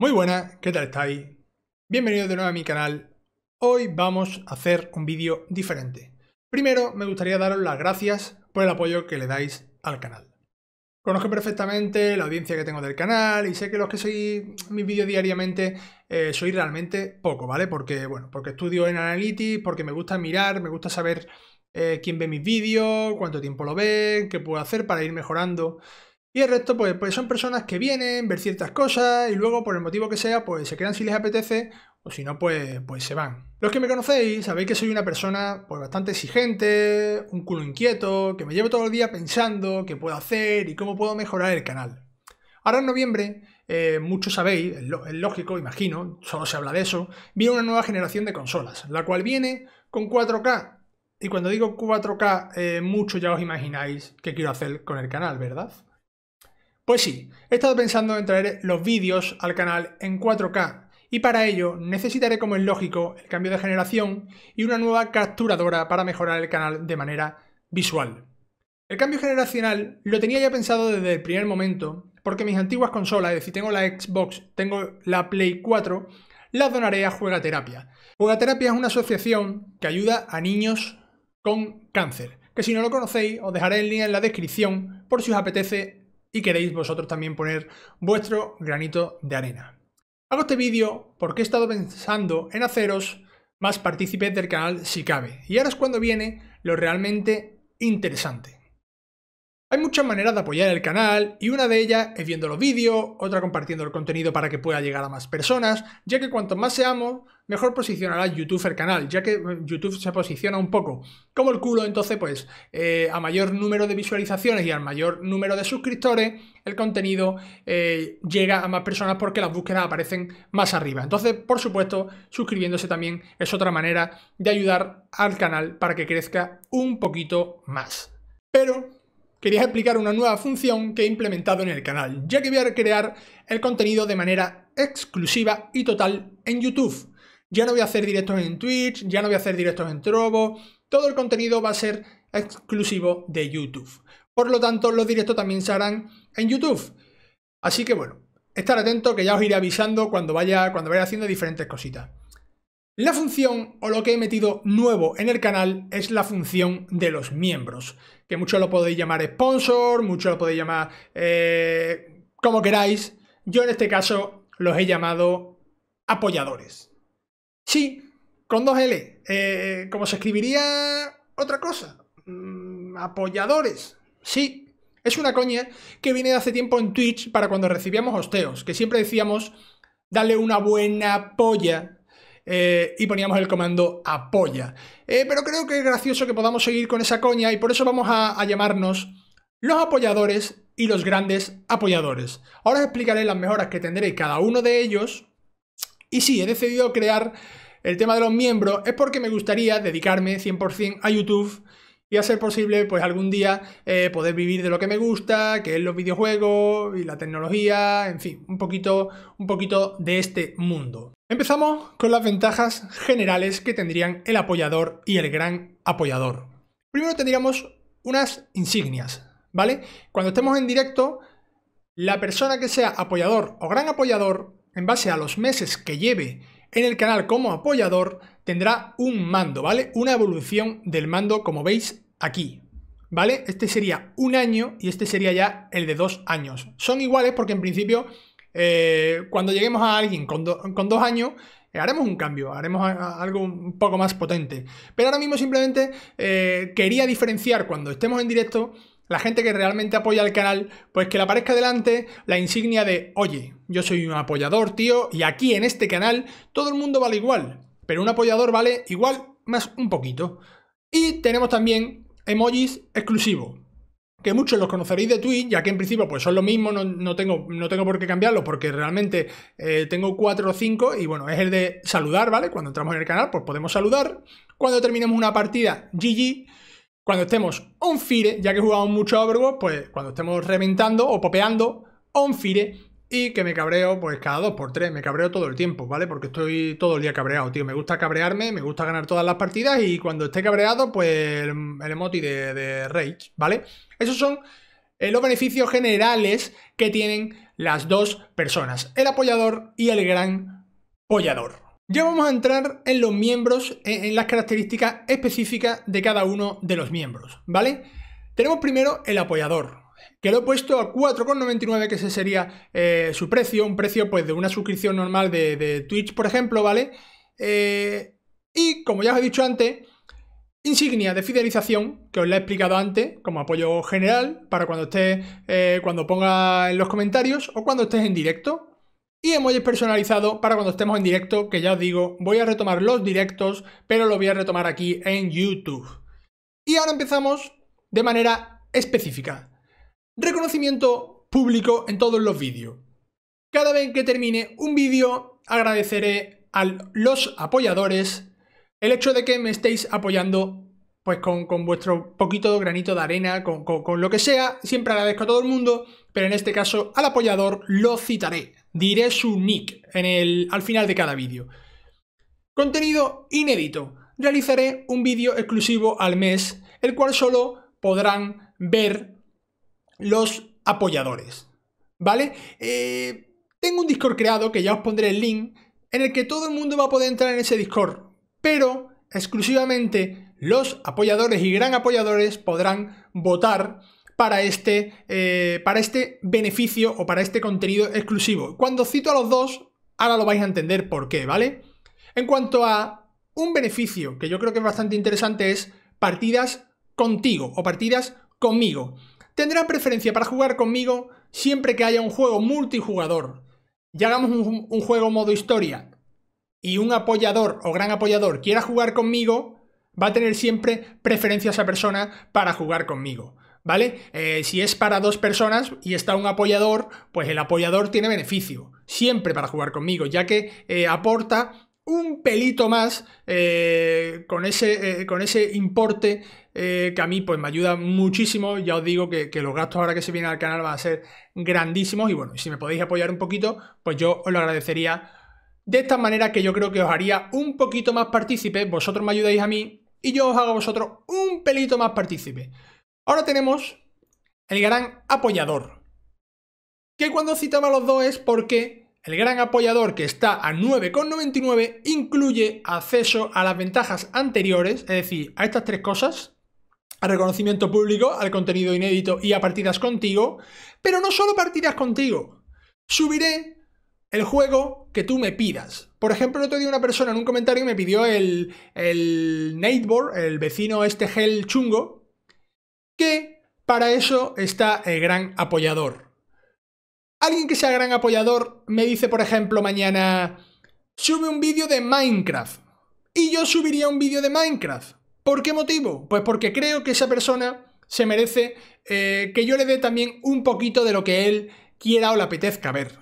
Muy buenas, ¿qué tal estáis? Bienvenidos de nuevo a mi canal. Hoy vamos a hacer un vídeo diferente. Primero me gustaría daros las gracias por el apoyo que le dais al canal. Conozco perfectamente la audiencia que tengo del canal y sé que los que seguís mis vídeos diariamente eh, soy realmente poco, ¿vale? Porque, bueno, porque estudio en Analytics, porque me gusta mirar, me gusta saber eh, quién ve mis vídeos, cuánto tiempo lo ven, qué puedo hacer para ir mejorando y el resto, pues, pues son personas que vienen, ver ciertas cosas y luego, por el motivo que sea, pues se quedan si les apetece o si no, pues, pues se van. Los que me conocéis sabéis que soy una persona pues bastante exigente, un culo inquieto, que me llevo todo el día pensando qué puedo hacer y cómo puedo mejorar el canal. Ahora en noviembre, eh, muchos sabéis, es, lógico, imagino, solo se habla de eso, viene una nueva generación de consolas, la cual viene con 4K. Y cuando digo 4K, eh, mucho ya os imagináis qué quiero hacer con el canal, ¿verdad? Pues sí, he estado pensando en traer los vídeos al canal en 4K y para ello necesitaré como es lógico el cambio de generación y una nueva capturadora para mejorar el canal de manera visual. El cambio generacional lo tenía ya pensado desde el primer momento porque mis antiguas consolas, es decir, tengo la Xbox, tengo la Play 4, las donaré a Juegaterapia. Juegaterapia es una asociación que ayuda a niños con cáncer, que si no lo conocéis os dejaré el link en la descripción por si os apetece y queréis vosotros también poner vuestro granito de arena. Hago este vídeo porque he estado pensando en haceros más partícipes del canal si cabe. Y ahora es cuando viene lo realmente interesante. Hay muchas maneras de apoyar el canal y una de ellas es viendo los vídeos, otra compartiendo el contenido para que pueda llegar a más personas, ya que cuanto más seamos, mejor posicionará YouTube el canal, ya que eh, YouTube se posiciona un poco como el culo, entonces pues eh, a mayor número de visualizaciones y al mayor número de suscriptores, el contenido eh, llega a más personas porque las búsquedas aparecen más arriba. Entonces, por supuesto, suscribiéndose también es otra manera de ayudar al canal para que crezca un poquito más. Pero quería explicar una nueva función que he implementado en el canal, ya que voy a crear el contenido de manera exclusiva y total en YouTube. Ya no voy a hacer directos en Twitch, ya no voy a hacer directos en Trovo, todo el contenido va a ser exclusivo de YouTube. Por lo tanto, los directos también se harán en YouTube. Así que bueno, estar atento que ya os iré avisando cuando vaya, cuando vaya haciendo diferentes cositas. La función o lo que he metido nuevo en el canal es la función de los miembros, que muchos lo podéis llamar sponsor, muchos lo podéis llamar eh, como queráis. Yo en este caso los he llamado apoyadores. Sí, con dos L, eh, como se escribiría otra cosa, mm, apoyadores, sí. Es una coña que viene de hace tiempo en Twitch para cuando recibíamos hosteos, que siempre decíamos dale una buena polla eh, y poníamos el comando apoya. Eh, pero creo que es gracioso que podamos seguir con esa coña y por eso vamos a, a llamarnos los apoyadores y los grandes apoyadores. Ahora os explicaré las mejoras que tendréis cada uno de ellos. Y sí, he decidido crear el tema de los miembros es porque me gustaría dedicarme 100% a YouTube y ser posible pues algún día eh, poder vivir de lo que me gusta, que es los videojuegos y la tecnología, en fin, un poquito, un poquito de este mundo. Empezamos con las ventajas generales que tendrían el apoyador y el gran apoyador. Primero tendríamos unas insignias, ¿vale? Cuando estemos en directo, la persona que sea apoyador o gran apoyador, en base a los meses que lleve en el canal como apoyador, tendrá un mando, ¿vale? Una evolución del mando, como veis aquí, ¿vale? Este sería un año y este sería ya el de dos años. Son iguales porque en principio, eh, cuando lleguemos a alguien con, dos años, eh, haremos un cambio, haremos algo un poco más potente. Pero ahora mismo simplemente eh, quería diferenciar cuando estemos en directo la gente que realmente apoya el canal, pues que le aparezca delante la insignia de, oye, yo soy un apoyador, tío, y aquí en este canal todo el mundo vale igual pero un apoyador vale igual más un poquito. Y tenemos también emojis exclusivos, que muchos los conoceréis de Twitch, ya que en principio pues son lo mismo, no, tengo, no tengo por qué cambiarlo porque realmente eh, tengo cuatro o cinco, y bueno, es el de saludar, ¿vale? Cuando entramos en el canal pues podemos saludar, cuando terminemos una partida, GG, cuando estemos on fire, ya que jugamos mucho a Overwatch, pues cuando estemos reventando o popeando, on fire, y que me cabreo, pues cada dos por tres, me cabreo todo el tiempo, ¿vale? Porque estoy todo el día cabreado, tío. Me gusta cabrearme, me gusta ganar todas las partidas y cuando esté cabreado, pues el, emoti de, Rage, ¿vale? Esos son eh, los beneficios generales que tienen las dos personas, el apoyador y el gran apoyador. Ya vamos a entrar en los miembros, eh, en las características específicas de cada uno de los miembros, ¿vale? Tenemos primero el apoyador, que lo he puesto a 4,99, que ese sería eh, su precio, un precio pues de una suscripción normal de, Twitch, por ejemplo, ¿vale? Eh, y como ya os he dicho antes, insignia de fidelización, que os la he explicado antes, como apoyo general, para cuando estés, eh, cuando ponga en los comentarios o cuando estés en directo. Y emojis personalizado para cuando estemos en directo, que ya os digo, voy a retomar los directos, pero lo voy a retomar aquí en YouTube. Y ahora empezamos de manera específica reconocimiento público en todos los vídeos. Cada vez que termine un vídeo agradeceré a los apoyadores el hecho de que me estéis apoyando pues con, vuestro poquito granito de arena, con, lo que sea. Siempre agradezco a todo el mundo, pero en este caso al apoyador lo citaré. Diré su nick en el, al final de cada vídeo. Contenido inédito. Realizaré un vídeo exclusivo al mes, el cual solo podrán ver los apoyadores. ¿Vale? Eh, tengo un Discord creado que ya os pondré el link, en el que todo el mundo va a poder entrar en ese Discord, pero exclusivamente los apoyadores y gran apoyadores podrán votar para este, eh, para este beneficio o para este contenido exclusivo. Cuando cito a los dos, ahora lo vais a entender por qué, ¿vale? En cuanto a un beneficio que yo creo que es bastante interesante es partidas contigo o partidas conmigo tendrán preferencia para jugar conmigo siempre que haya un juego multijugador. Ya hagamos un, juego modo historia y un apoyador o gran apoyador quiera jugar conmigo, va a tener siempre preferencia esa persona para jugar conmigo. ¿Vale? Eh, si es para dos personas y está un apoyador, pues el apoyador tiene beneficio, siempre para jugar conmigo, ya que eh, aporta un pelito más eh, con, ese, eh, con ese importe eh, que a mí pues me ayuda muchísimo. Ya os digo que, los gastos ahora que se vienen al canal van a ser grandísimos y bueno, si me podéis apoyar un poquito, pues yo os lo agradecería de esta manera que yo creo que os haría un poquito más partícipe, vosotros me ayudáis a mí y yo os hago a vosotros un pelito más partícipe. Ahora tenemos el gran apoyador, que cuando citaba los dos es porque el gran apoyador que está a 9,99 incluye acceso a las ventajas anteriores, es decir, a estas tres cosas, al reconocimiento público, al contenido inédito y a partidas contigo, pero no solo partidas contigo. Subiré el juego que tú me pidas. Por ejemplo, el otro día una persona en un comentario me pidió el, el el vecino este gel chungo, que para eso está el gran apoyador. Alguien que sea gran apoyador me dice, por ejemplo, mañana, sube un vídeo de Minecraft. Y yo subiría un vídeo de Minecraft. ¿Por qué motivo? Pues porque creo que esa persona se merece eh, que yo le dé también un poquito de lo que él quiera o le apetezca ver.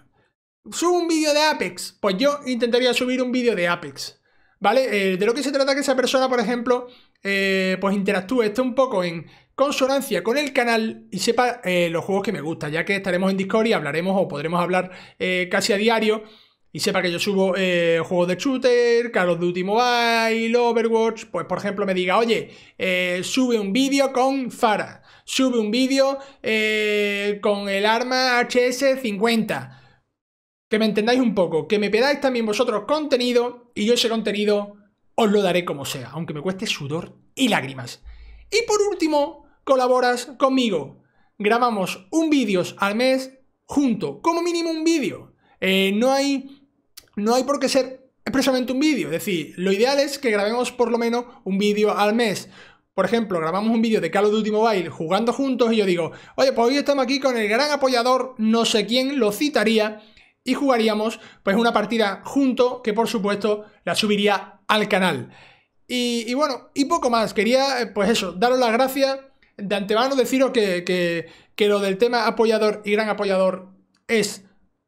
¿Subo un vídeo de Apex? Pues yo intentaría subir un vídeo de Apex. ¿Vale? Eh, de lo que se trata que esa persona, por ejemplo, eh, pues interactúe, esté un poco en consonancia con el canal y sepa eh, los juegos que me gustan, ya que estaremos en Discord y hablaremos o podremos hablar eh, casi a diario. Y sepa que yo subo eh, juegos de shooter, Call of Duty Mobile, Overwatch. Pues, por ejemplo, me diga, oye, sube un vídeo con fara sube un vídeo con el arma HS50. Que me entendáis un poco, que me pedáis también vosotros contenido y yo ese contenido os lo daré como sea, aunque me cueste sudor y lágrimas. Y por último, colaboras conmigo. Grabamos un vídeo al mes junto, como mínimo un vídeo. Eh, no, hay, no hay por qué ser expresamente un vídeo. Es decir, lo ideal es que grabemos por lo menos un vídeo al mes. Por ejemplo, grabamos un vídeo de Call of Duty Mobile jugando juntos y yo digo, oye, pues hoy estamos aquí con el gran apoyador, no sé quién, lo citaría y jugaríamos pues una partida junto que por supuesto la subiría al canal. Y, y bueno, y poco más, quería eh, pues eso, daros las gracias de antemano deciros que, lo del tema apoyador y gran apoyador es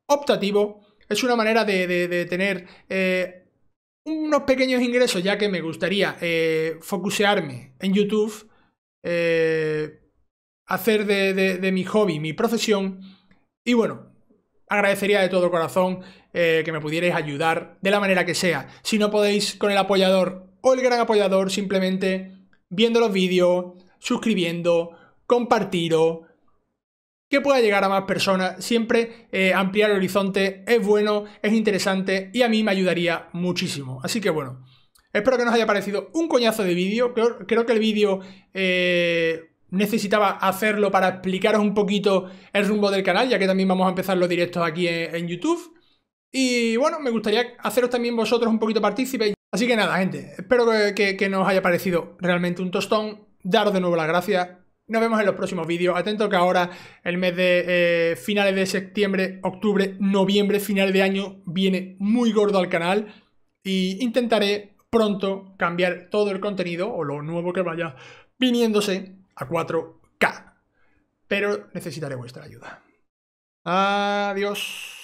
optativo. Es una manera de, tener eh, unos pequeños ingresos, ya que me gustaría eh, focusearme en YouTube, eh, hacer de, de, mi hobby mi profesión. Y bueno, agradecería de todo corazón que me pudierais ayudar de la manera que sea. Si no podéis con el apoyador o el gran apoyador, simplemente viendo los vídeos, suscribiendo, compartido, que pueda llegar a más personas. Siempre eh, ampliar el horizonte es bueno, es interesante y a mí me ayudaría muchísimo. Así que bueno, espero que nos haya parecido un coñazo de vídeo. Creo, que el vídeo eh, necesitaba hacerlo para explicaros un poquito el rumbo del canal, ya que también vamos a empezar los directos aquí en, YouTube. Y bueno, me gustaría haceros también vosotros un poquito partícipes. Así que nada, gente, espero que nos haya parecido realmente un tostón daros de nuevo las gracias. Nos vemos en los próximos vídeos. Atento que ahora el mes de eh, finales de septiembre, octubre, noviembre, final de año viene muy gordo al canal. Y intentaré pronto cambiar todo el contenido o lo nuevo que vaya viniéndose a 4K. Pero necesitaré vuestra ayuda. Adiós.